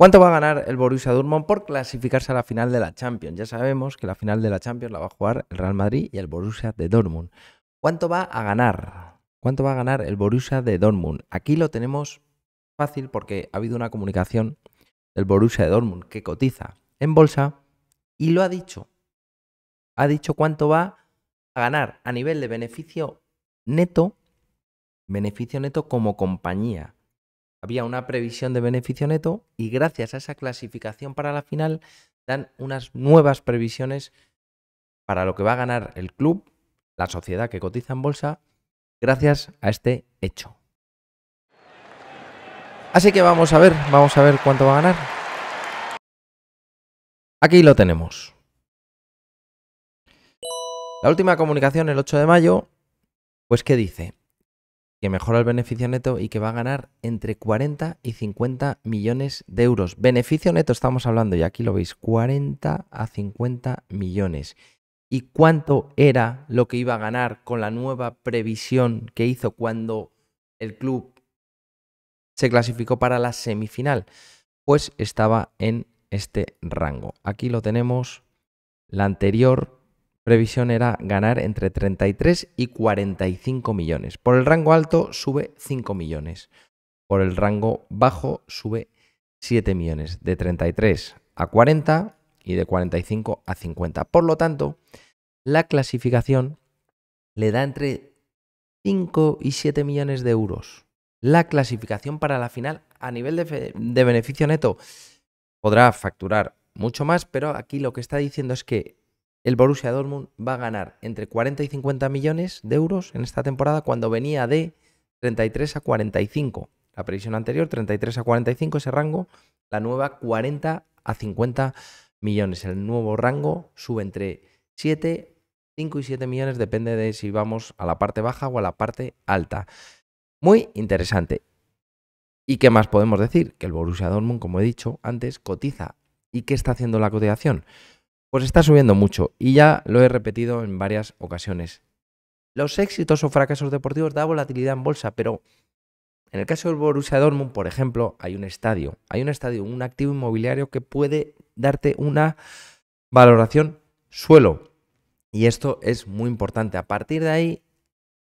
¿Cuánto va a ganar el Borussia Dortmund por clasificarse a la final de la Champions? Ya sabemos que la final de la Champions la va a jugar el Real Madrid y el Borussia de Dortmund. ¿Cuánto va a ganar? ¿Cuánto va a ganar el Borussia de Dortmund? Aquí lo tenemos fácil porque ha habido una comunicación del Borussia de Dortmund que cotiza en bolsa y lo ha dicho. Ha dicho cuánto va a ganar a nivel de beneficio neto, beneficio neto como compañía había una previsión de beneficio neto y gracias a esa clasificación para la final dan unas nuevas previsiones para lo que va a ganar el club, la sociedad que cotiza en bolsa, gracias a este hecho. Así que vamos a ver, vamos a ver cuánto va a ganar. Aquí lo tenemos. La última comunicación el 8 de mayo, pues ¿qué dice? que mejora el beneficio neto y que va a ganar entre 40 y 50 millones de euros. Beneficio neto estamos hablando, y aquí lo veis, 40 a 50 millones. ¿Y cuánto era lo que iba a ganar con la nueva previsión que hizo cuando el club se clasificó para la semifinal? Pues estaba en este rango. Aquí lo tenemos, la anterior previsión era ganar entre 33 y 45 millones. Por el rango alto sube 5 millones. Por el rango bajo sube 7 millones, de 33 a 40 y de 45 a 50. Por lo tanto, la clasificación le da entre 5 y 7 millones de euros. La clasificación para la final a nivel de, beneficio neto podrá facturar mucho más, pero aquí lo que está diciendo es que el Borussia Dortmund va a ganar entre 40 y 50 millones de euros en esta temporada cuando venía de 33 a 45. La previsión anterior, 33 a 45 ese rango, la nueva 40 a 50 millones. El nuevo rango sube entre 7, 5 y 7 millones, depende de si vamos a la parte baja o a la parte alta. Muy interesante. ¿Y qué más podemos decir? Que el Borussia Dortmund, como he dicho antes, cotiza. ¿Y qué está haciendo la cotización? Pues está subiendo mucho y ya lo he repetido en varias ocasiones. Los éxitos o fracasos deportivos da volatilidad en bolsa, pero en el caso del Borussia Dortmund, por ejemplo, hay un estadio, hay un estadio, un activo inmobiliario que puede darte una valoración suelo. Y esto es muy importante. A partir de ahí,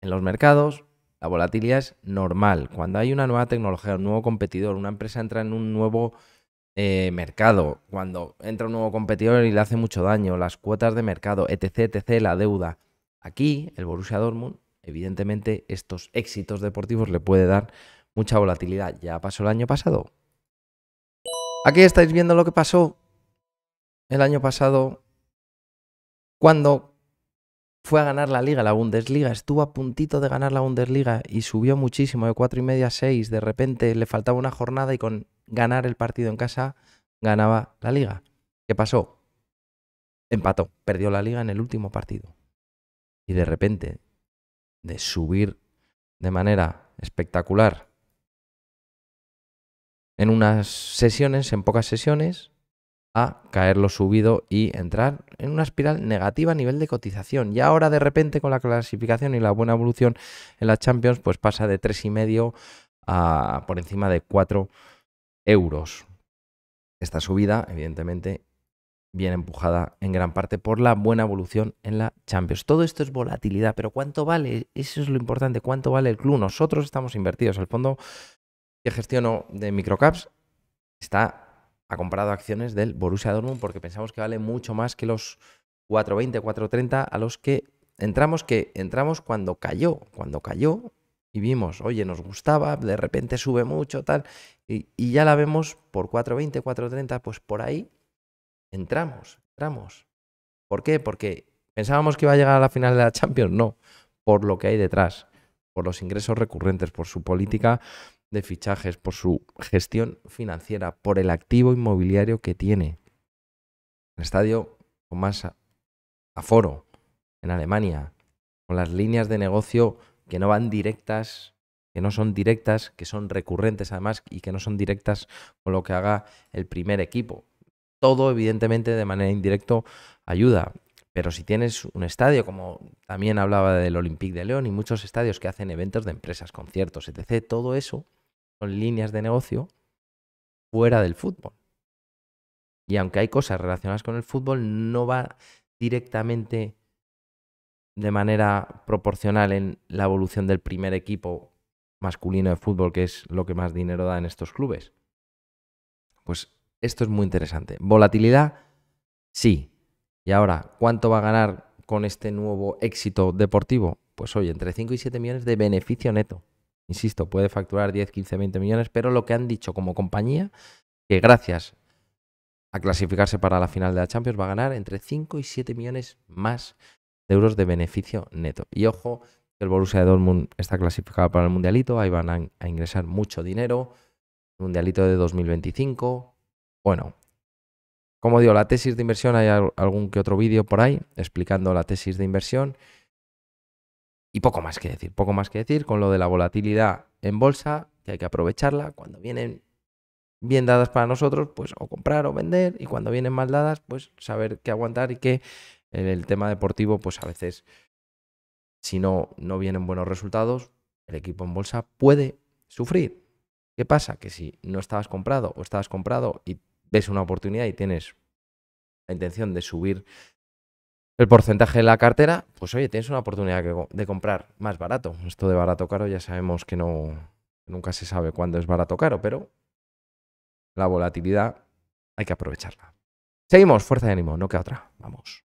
en los mercados, la volatilidad es normal. Cuando hay una nueva tecnología, un nuevo competidor, una empresa entra en un nuevo eh, mercado, cuando entra un nuevo competidor y le hace mucho daño, las cuotas de mercado, etc, etc, la deuda. Aquí, el Borussia Dortmund, evidentemente, estos éxitos deportivos le puede dar mucha volatilidad. Ya pasó el año pasado. Aquí estáis viendo lo que pasó el año pasado cuando fue a ganar la liga, la Bundesliga, estuvo a puntito de ganar la Bundesliga y subió muchísimo de cuatro y media a 6, de repente le faltaba una jornada y con ganar el partido en casa ganaba la liga. ¿Qué pasó? Empató, perdió la liga en el último partido. Y de repente, de subir de manera espectacular en unas sesiones, en pocas sesiones, a caerlo subido y entrar en una espiral negativa a nivel de cotización. Y ahora de repente con la clasificación y la buena evolución en la Champions, pues pasa de 3,5 a por encima de 4 euros. Esta subida, evidentemente, viene empujada en gran parte por la buena evolución en la Champions. Todo esto es volatilidad, pero ¿cuánto vale? Eso es lo importante, ¿cuánto vale el club? Nosotros estamos invertidos. El fondo que gestiono de Microcaps está ha comprado acciones del Borussia Dortmund porque pensamos que vale mucho más que los 4.20, 4.30 a los que entramos, que entramos cuando cayó, cuando cayó y vimos, oye, nos gustaba, de repente sube mucho, tal, y, y ya la vemos por 4.20, 4.30, pues por ahí entramos, entramos. ¿Por qué? Porque pensábamos que iba a llegar a la final de la Champions, no, por lo que hay detrás, por los ingresos recurrentes, por su política de fichajes, por su gestión financiera, por el activo inmobiliario que tiene. un estadio con más aforo en Alemania, con las líneas de negocio que no van directas, que no son directas, que son recurrentes además y que no son directas con lo que haga el primer equipo. Todo evidentemente de manera indirecta ayuda, pero si tienes un estadio, como también hablaba del Olympique de León y muchos estadios que hacen eventos de empresas, conciertos, etc., todo eso son líneas de negocio fuera del fútbol. Y aunque hay cosas relacionadas con el fútbol, no va directamente de manera proporcional en la evolución del primer equipo masculino de fútbol, que es lo que más dinero da en estos clubes. Pues esto es muy interesante. Volatilidad, sí. Y ahora, ¿cuánto va a ganar con este nuevo éxito deportivo? Pues oye, entre 5 y 7 millones de beneficio neto insisto, puede facturar 10, 15, 20 millones, pero lo que han dicho como compañía, que gracias a clasificarse para la final de la Champions va a ganar entre 5 y 7 millones más de euros de beneficio neto. Y ojo, el Borussia de Dortmund está clasificado para el Mundialito, ahí van a, ingresar mucho dinero, Mundialito de 2025. Bueno, como digo, la tesis de inversión, hay algún que otro vídeo por ahí explicando la tesis de inversión. Y poco más que decir, poco más que decir con lo de la volatilidad en bolsa, que hay que aprovecharla. Cuando vienen bien dadas para nosotros, pues o comprar o vender. Y cuando vienen mal dadas, pues saber qué aguantar y que el tema deportivo, pues a veces, si no, no vienen buenos resultados, el equipo en bolsa puede sufrir. ¿Qué pasa? Que si no estabas comprado o estabas comprado y ves una oportunidad y tienes la intención de subir el porcentaje de la cartera, pues oye, tienes una oportunidad de comprar más barato. Esto de barato caro ya sabemos que no nunca se sabe cuándo es barato caro, pero la volatilidad hay que aprovecharla. Seguimos, fuerza de ánimo, no queda otra. Vamos.